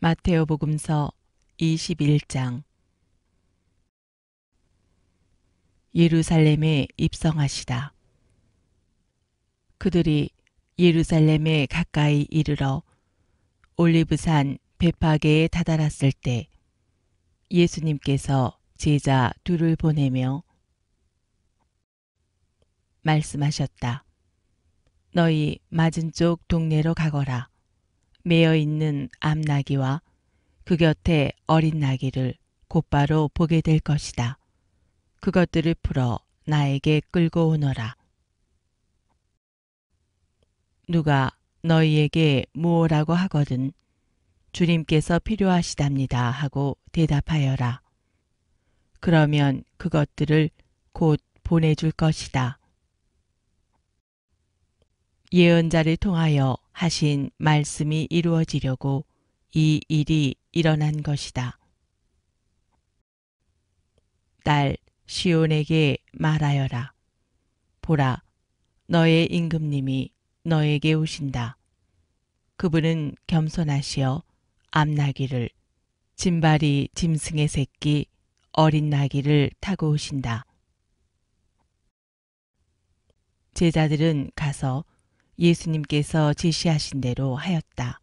마테오복음서 21장 예루살렘에 입성하시다. 그들이 예루살렘에 가까이 이르러 올리브산 베파게에 다다랐을 때 예수님께서 제자 둘을 보내며 말씀하셨다. 너희 맞은쪽 동네로 가거라. 매여 있는 암나귀와 그 곁에 어린 나귀를 곧바로 보게 될 것이다. 그것들을 풀어 나에게 끌고 오너라. 누가 너희에게 무엇라고 하거든 주님께서 필요하시답니다 하고 대답하여라. 그러면 그것들을 곧 보내줄 것이다. 예언자를 통하여 하신 말씀이 이루어지려고 이 일이 일어난 것이다. 딸 시온에게 말하여라. 보라, 너의 임금님이 너에게 오신다. 그분은 겸손하시어 암나귀를, 진발이 짐승의 새끼, 어린 나귀를 타고 오신다. 제자들은 가서 예수님께서 제시하신 대로 하였다.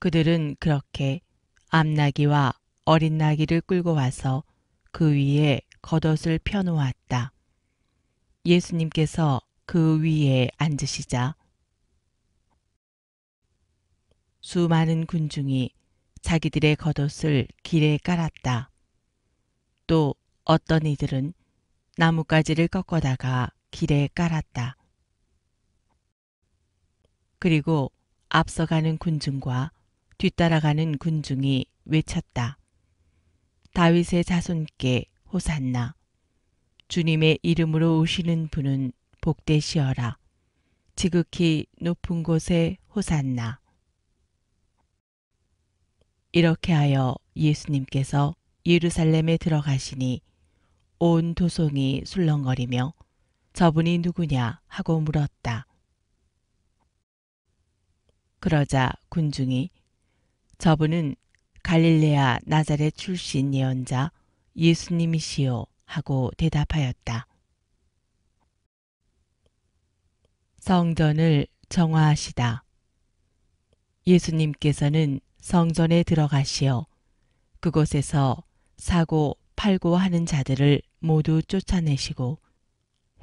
그들은 그렇게 암나기와 어린 나귀를 끌고 와서 그 위에 겉옷을 펴놓았다. 예수님께서 그 위에 앉으시자 수많은 군중이 자기들의 겉옷을 길에 깔았다. 또 어떤 이들은 나뭇가지를 꺾어다가 길에 깔았다. 그리고 앞서가는 군중과 뒤따라가는 군중이 외쳤다. 다윗의 자손께 호산나. 주님의 이름으로 오시는 분은 복되시어라. 지극히 높은 곳에 호산나. 이렇게 하여 예수님께서 예루살렘에 들어가시니 온 도성이 술렁거리며 저분이 누구냐 하고 물었다. 그러자 군중이 저분은 갈릴레아 나자렛 출신 예언자 예수님이시오 하고 대답하였다. 성전을 정화하시다. 예수님께서는 성전에 들어가시어 그곳에서 사고 팔고 하는 자들을 모두 쫓아내시고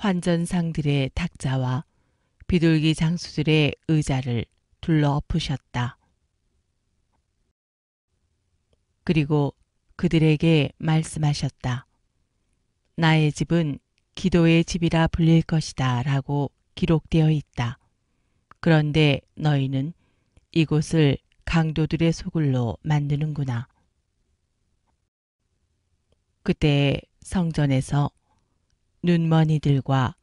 환전상들의 탁자와 비둘기 장수들의 의자를 둘러엎으셨다. 그리고 그들에게 말씀하셨다. 나의 집은 기도의 집이라 불릴 것이다 라고 기록되어 있다. 그런데 너희는 이곳을 강도들의 소굴로 만드는구나. 그때 성전에서 눈먼 이들과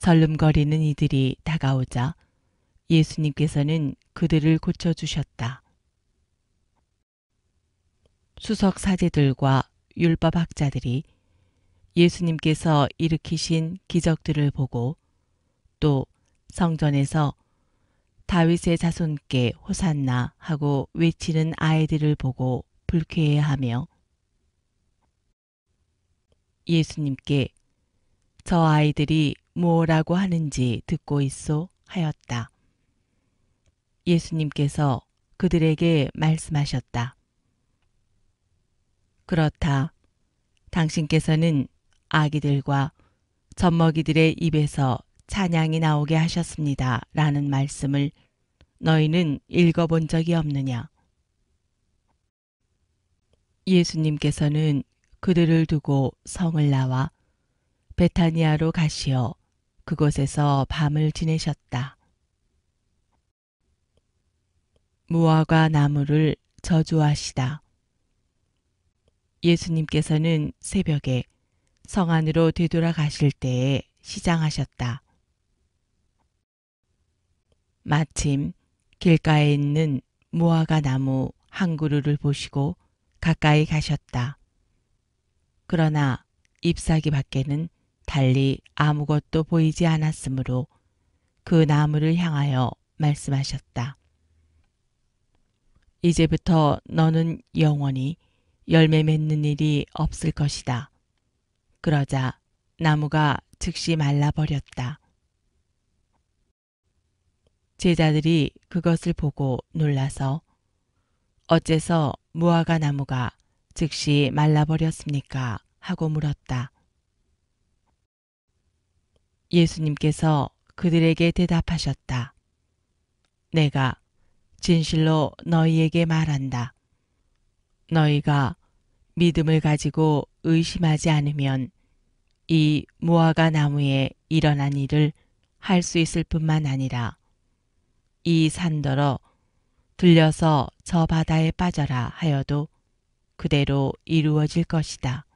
절름거리는 이들이 다가오자 예수님께서는 그들을 고쳐주셨다. 수석 사제들과 율법학자들이 예수님께서 일으키신 기적들을 보고 또 성전에서 다윗의 자손께 호산나 하고 외치는 아이들을 보고 불쾌해하며 예수님께 저 아이들이 뭐라고 하는지 듣고 있소 하였다. 예수님께서 그들에게 말씀하셨다. 그렇다. 당신께서는 아기들과 젖먹이들의 입에서 찬양이 나오게 하셨습니다. 라는 말씀을 너희는 읽어본 적이 없느냐? 예수님께서는 그들을 두고 성을 나와 베타니아로 가시어 그곳에서 밤을 지내셨다. 무화과 나무를 저주하시다. 예수님께서는 새벽에 성 안으로 되돌아가실 때에 시장하셨다. 마침 길가에 있는 무화과 나무 한 그루를 보시고 가까이 가셨다. 그러나 잎사귀 밖에는 달리 아무것도 보이지 않았으므로 그 나무를 향하여 말씀하셨다. 이제부터 너는 영원히 열매 맺는 일이 없을 것이다. 그러자 나무가 즉시 말라버렸다. 제자들이 그것을 보고 놀라서 어째서 무화과 나무가 즉시 말라버렸습니까? 하고 물었다. 예수님께서 그들에게 대답하셨다. 내가 진실로 너희에게 말한다. 너희가 믿음을 가지고 의심하지 않으면 이 무화과 나무에 일어난 일을 할 수 있을 뿐만 아니라 이 산더러 들려서 저 바다에 빠져라 하여도 그대로 이루어질 것이다.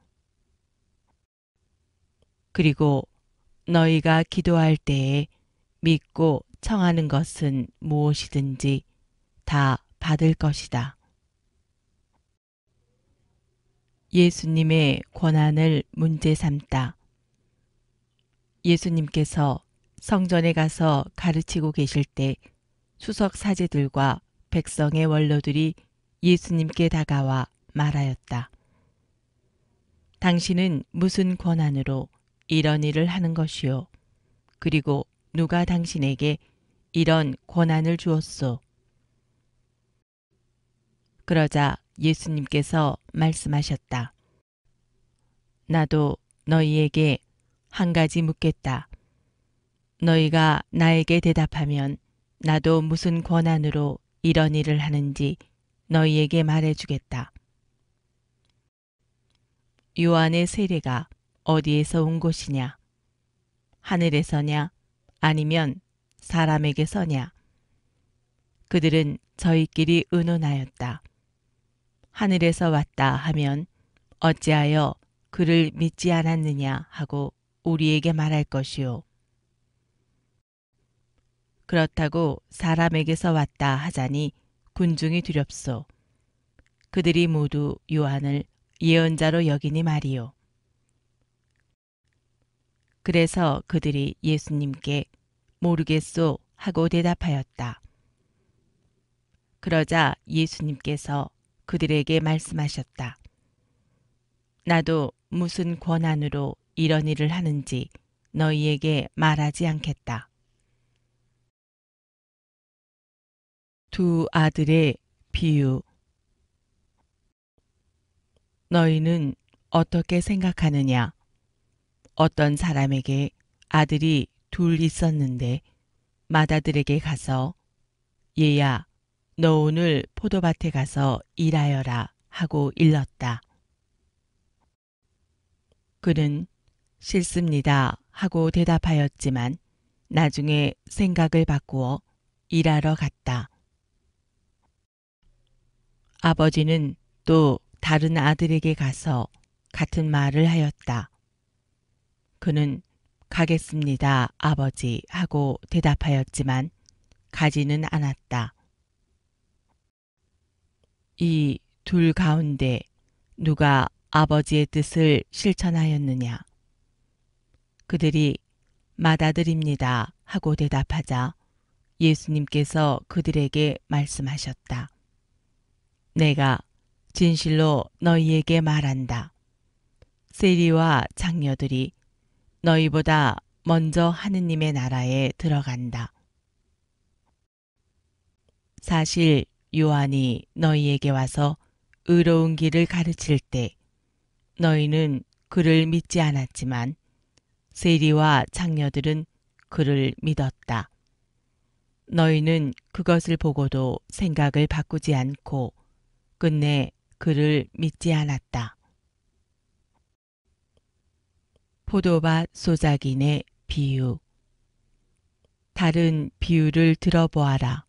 그리고 너희가 기도할 때에 믿고 청하는 것은 무엇이든지 다 받을 것이다. 예수님의 권한을 문제 삼다. 예수님께서 성전에 가서 가르치고 계실 때 수석 사제들과 백성의 원로들이 예수님께 다가와 말하였다. 당신은 무슨 권한으로 이런 일을 하는 것이요. 그리고 누가 당신에게 이런 권한을 주었소. 그러자 예수님께서 말씀하셨다. 나도 너희에게 한 가지 묻겠다. 너희가 나에게 대답하면 나도 무슨 권한으로 이런 일을 하는지 너희에게 말해주겠다. 요한의 세례가 어디에서 온곳이냐 하늘에서냐? 아니면 사람에게서냐? 그들은 저희끼리 의논하였다. 하늘에서 왔다 하면 어찌하여 그를 믿지 않았느냐 하고 우리에게 말할 것이요. 그렇다고 사람에게서 왔다 하자니 군중이 두렵소. 그들이 모두 요한을 예언자로 여기니 말이요. 그래서 그들이 예수님께 모르겠소 하고 대답하였다. 그러자 예수님께서 그들에게 말씀하셨다. 나도 무슨 권한으로 이런 일을 하는지 너희에게 말하지 않겠다. 두 아들의 비유 너희는 어떻게 생각하느냐? 어떤 사람에게 아들이 둘 있었는데 마다들에게 가서 얘야 너 오늘 포도밭에 가서 일하여라 하고 일렀다. 그는 싫습니다 하고 대답하였지만 나중에 생각을 바꾸어 일하러 갔다. 아버지는 또 다른 아들에게 가서 같은 말을 하였다. 그는 가겠습니다, 아버지 하고 대답하였지만 가지는 않았다. 이 둘 가운데 누가 아버지의 뜻을 실천하였느냐? 그들이 마다드립니다 하고 대답하자 예수님께서 그들에게 말씀하셨다. 내가 진실로 너희에게 말한다. 세리와 장녀들이 너희보다 먼저 하느님의 나라에 들어간다. 사실 요한이 너희에게 와서 의로운 길을 가르칠 때 너희는 그를 믿지 않았지만 세리와 장녀들은 그를 믿었다. 너희는 그것을 보고도 생각을 바꾸지 않고 끝내 그를 믿지 않았다. 포도밭 소작인의 비유 다른 비유를 들어보아라.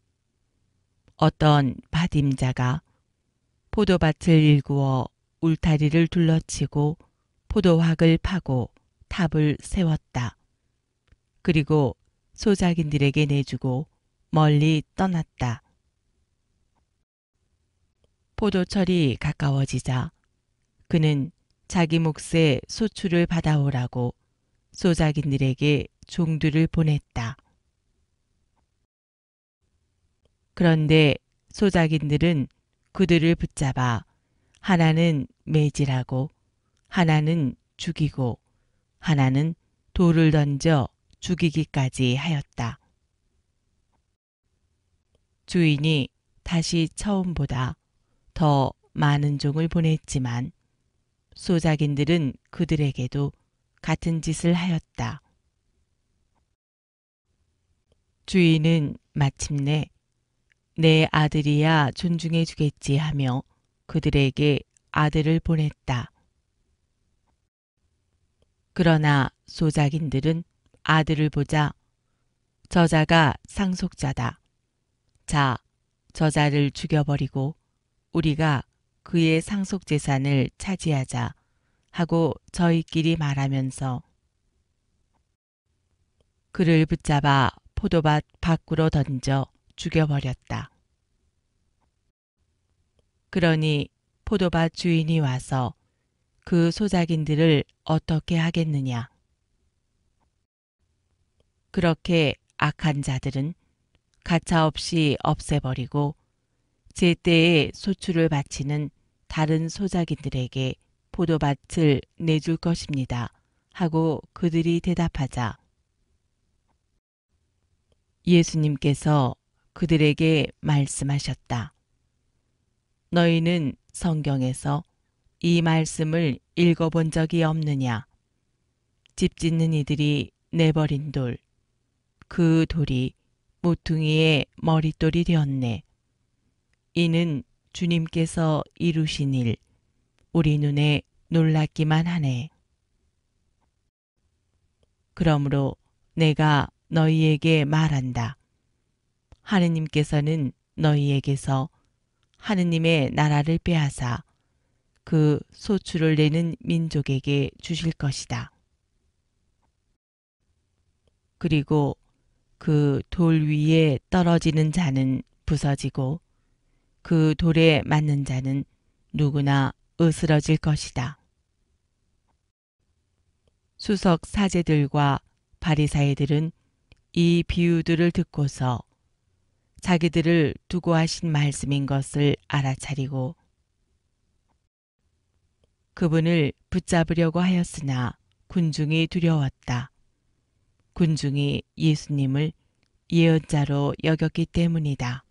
어떤 바임자가 포도밭을 일구어 울타리를 둘러치고 포도확을 파고 탑을 세웠다. 그리고 소작인들에게 내주고 멀리 떠났다. 포도철이 가까워지자 그는 자기 몫의 소출을 받아오라고 소작인들에게 종들을 보냈다. 그런데 소작인들은 그들을 붙잡아 하나는 매질하고 하나는 죽이고 하나는 돌을 던져 죽이기까지 하였다. 주인이 다시 처음보다 더 많은 종을 보냈지만 소작인들은 그들에게도 같은 짓을 하였다. 주인은 마침내 내 아들이야 존중해 주겠지 하며 그들에게 아들을 보냈다. 그러나 소작인들은 아들을 보자 저자가 상속자다. 자, 저자를 죽여버리고 우리가 그의 상속 재산을 차지하자 하고 저희끼리 말하면서 그를 붙잡아 포도밭 밖으로 던져 죽여버렸다. 그러니 포도밭 주인이 와서 그 소작인들을 어떻게 하겠느냐. 그렇게 악한 자들은 가차없이 없애버리고 제때에 소출을 바치는 다른 소작인들에게 포도밭을 내줄 것입니다. 하고 그들이 대답하자 예수님께서 그들에게 말씀하셨다. 너희는 성경에서 이 말씀을 읽어본 적이 없느냐? 집 짓는 이들이 내버린 돌, 그 돌이 모퉁이의 머릿돌이 되었네. 이는 주님께서 이루신 일, 우리 눈에 놀랍기만 하네. 그러므로 내가 너희에게 말한다. 하느님께서는 너희에게서 하느님의 나라를 빼앗아 그 소출을 내는 민족에게 주실 것이다. 그리고 그 돌 위에 떨어지는 자는 부서지고 그 돌에 맞는 자는 누구나 으스러질 것이다. 수석 사제들과 바리사이들은 이 비유들을 듣고서 자기들을 두고 하신 말씀인 것을 알아차리고 그분을 붙잡으려고 하였으나 군중이 두려웠다. 군중이 예수님을 예언자로 여겼기 때문이다.